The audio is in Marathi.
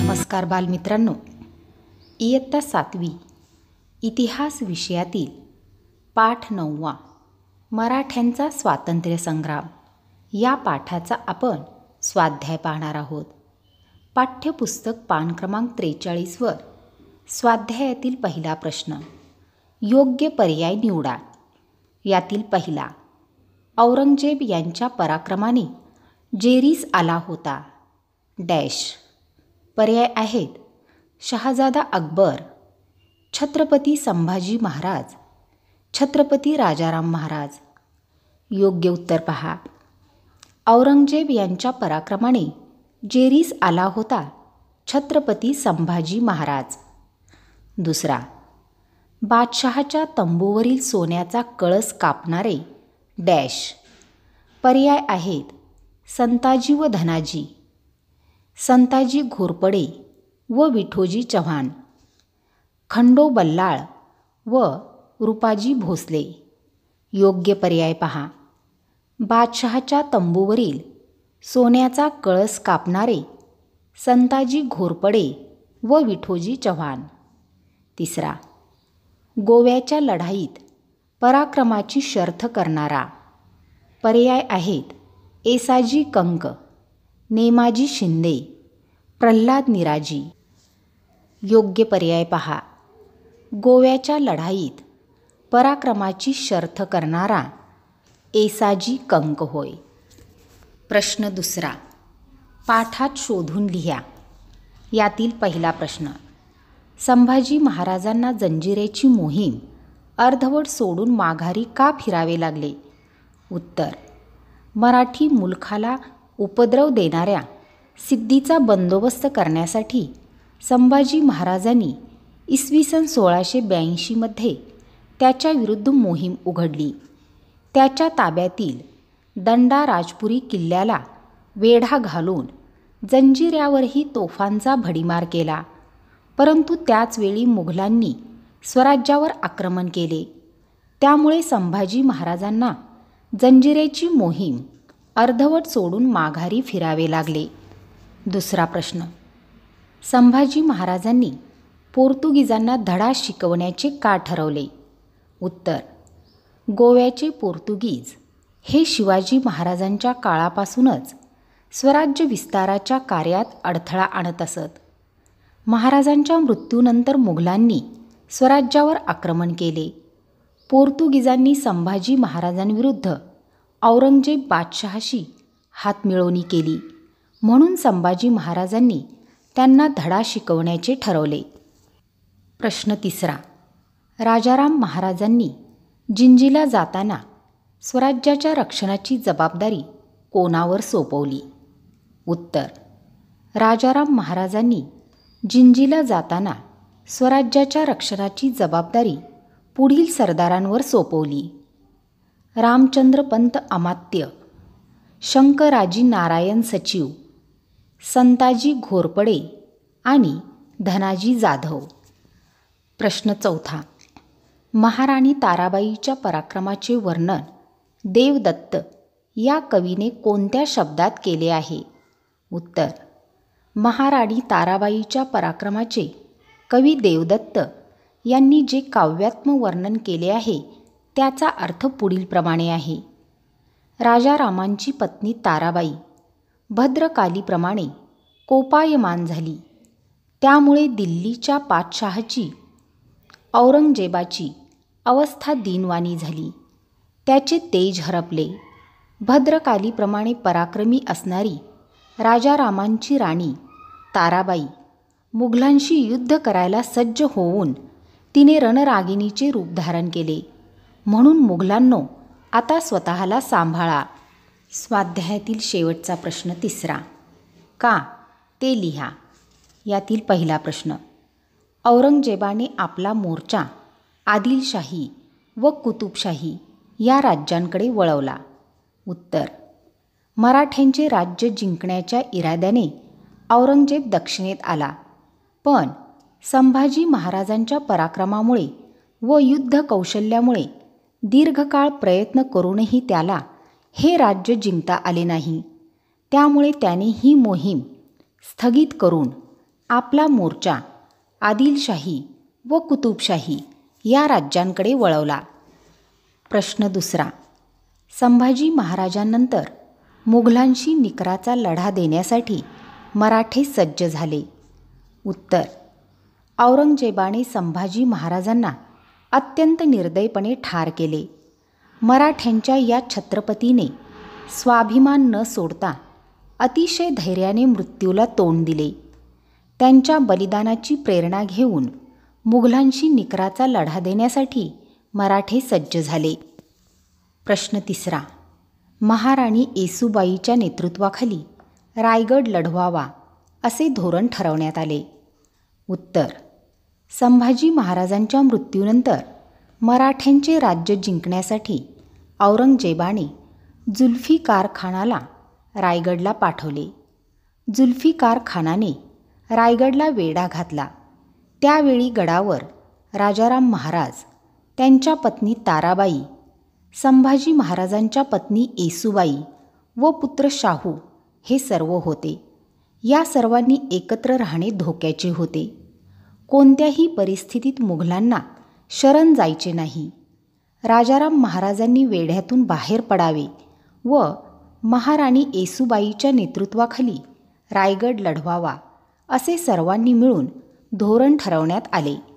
नमस्कार बालमित्रांनो इयत्ता सातवी इतिहास विषयातील पाठ नववा मराठ्यांचा स्वातंत्र्य संग्राम या पाठाचा आपण स्वाध्याय पाहणार आहोत पाठ्यपुस्तक पान क्रमांक त्रेचाळीसवर स्वाध्यायातील पहिला प्रश्न योग्य पर्याय निवडा यातील पहिला औरंगजेब यांच्या पराक्रमाने जेरीस आला होता डॅश पर्याय आहेत शहाजादा अकबर छत्रपती संभाजी महाराज छत्रपती राजाराम महाराज योग्य उत्तर पहा औरंगजेब यांच्या पराक्रमाने जेरीस आला होता छत्रपती संभाजी महाराज दुसरा बादशहाच्या तंबूवरील सोन्याचा कळस कापणारे डॅश पर्याय आहेत संताजी व धनाजी संताजी घोरपडे व विठोजी चव्हाण खंडो बल्लाळ व रूपाजी भोसले योग्य पर्याय पहा बादशहाच्या तंबूवरील सोन्याचा कळस कापणारे संताजी घोरपडे व विठोजी चव्हाण तिसरा गोव्याच्या लढाईत पराक्रमाची शर्थ करणारा पर्याय आहेत एसाजी कंक नेमाजी शिंदे प्रल्हाद निराजी योग्य पर्याय पहा गोव्याच्या लढाईत पराक्रमाची शर्थ करणारा एसाजी कंक होय प्रश्न दुसरा पाठात शोधून लिहा यातील पहिला प्रश्न संभाजी महाराजांना जंजिरेची मोहीम अर्धवट सोडून माघारी का फिरावे लागले उत्तर मराठी मुलखाला उपद्रव देणाऱ्या सिद्धीचा बंदोबस्त करण्यासाठी संभाजी महाराजांनी इसवी सन सोळाशे ब्याऐंशीमध्ये त्याच्याविरुद्ध मोहीम उघडली त्याच्या ताब्यातील दंडा राजपुरी किल्ल्याला वेढा घालून जंजिऱ्यावरही तोफांचा भडीमार केला परंतु त्याचवेळी मुघलांनी स्वराज्यावर आक्रमण केले त्यामुळे संभाजी महाराजांना जंजिरेची मोहीम अर्धवट सोडून माघारी फिरावे लागले दुसरा प्रश्न संभाजी महाराजांनी पोर्तुगीजांना धडा शिकवण्याचे का ठरवले उत्तर गोव्याचे पोर्तुगीज हे शिवाजी महाराजांच्या काळापासूनच स्वराज्य विस्ताराच्या कार्यात अडथळा आणत असत महाराजांच्या मृत्यूनंतर मुघलांनी स्वराज्यावर आक्रमण केले पोर्तुगीजांनी संभाजी महाराजांविरुद्ध औरंगजेब बादशहाशी हातमिळवणी केली म्हणून संभाजी महाराजांनी त्यांना धडा शिकवण्याचे ठरवले प्रश्न तिसरा राजाराम महाराजांनी जिंजीला जाताना स्वराज्याच्या रक्षणाची जबाबदारी कोणावर सोपवली उत्तर राजाराम महाराजांनी जिंजीला जाताना स्वराज्याच्या रक्षणाची जबाबदारी पुढील सरदारांवर सोपवली रामचंद्र पंत अमात्य शंकराजी नारायण सचिव संताजी घोरपडे आणि धनाजी जाधव प्रश्न चौथा महाराणी ताराबाईच्या पराक्रमाचे वर्णन देवदत्त या कवीने कोणत्या शब्दात केले आहे उत्तर महाराणी ताराबाईच्या पराक्रमाचे कवी देवदत्त यांनी जे काव्यात्म वर्णन केले आहे त्याचा अर्थ पुढीलप्रमाणे आहे राजारामांची पत्नी ताराबाई भद्रकालीप्रमाणे कोपायमान झाली त्यामुळे दिल्लीच्या पातशहाची औरंगजेबाची अवस्था दिनवाणी झाली त्याचे तेज हरपले भद्रकालीप्रमाणे पराक्रमी असणारी राजारामांची राणी ताराबाई मुघलांशी युद्ध करायला सज्ज होऊन तिने रणरागिणीचे रूप धारण केले म्हणून मुघलांनो आता स्वतःला सांभाळा स्वाध्यायातील शेवटचा प्रश्न तिसरा का ते लिहा यातील पहिला प्रश्न औरंगजेबाने आपला मोर्चा आदिलशाही व कुतुबशाही या राज्यांकडे वळवला उत्तर मराठ्यांचे राज्य जिंकण्याच्या इराद्याने औरंगजेब दक्षिणेत आला पण संभाजी महाराजांच्या पराक्रमामुळे व युद्ध कौशल्यामुळे दीर्घकाळ प्रयत्न करूनही त्याला हे राज्य जिंकता आले नाही त्यामुळे त्याने ही मोहीम स्थगित करून आपला मोर्चा आदिलशाही व कुतुबशाही या राज्यांकडे वळवला प्रश्न दुसरा संभाजी महाराजांनंतर मुघलांशी निकराचा लढा देण्यासाठी मराठे सज्ज झाले उत्तर औरंगजेबाने संभाजी महाराजांना अत्यंत निर्दयपणे ठार केले मराठ्यांच्या या छत्रपतीने स्वाभिमान न सोडता अतिशय धैर्याने मृत्यूला तोंड दिले त्यांच्या बलिदानाची प्रेरणा घेऊन मुघलांशी निकराचा लढा देण्यासाठी मराठे सज्ज झाले प्रश्न तिसरा महाराणी येसुबाईच्या नेतृत्वाखाली रायगड लढवावा असे धोरण ठरवण्यात आले उत्तर संभाजी महाराजांच्या मृत्यूनंतर मराठ्यांचे राज्य जिंकण्यासाठी औरंगजेबाने जुल्फी कारखानाला रायगडला पाठवले जुल्फी कारखानाने रायगडला वेढा घातला त्यावेळी गडावर राजाराम महाराज त्यांच्या पत्नी ताराबाई संभाजी महाराजांच्या पत्नी येसुबाई व पुत्र शाहू हे सर्व होते या सर्वांनी एकत्र राहणे धोक्याचे होते कोणत्याही परिस्थितीत मुघलांना शरण जायचे नाही राजाराम महाराजांनी वेढ्यातून बाहेर पडावे व महाराणी येसुबाईच्या नेतृत्वाखाली रायगड लढवावा असे सर्वांनी मिळून धोरण ठरवण्यात आले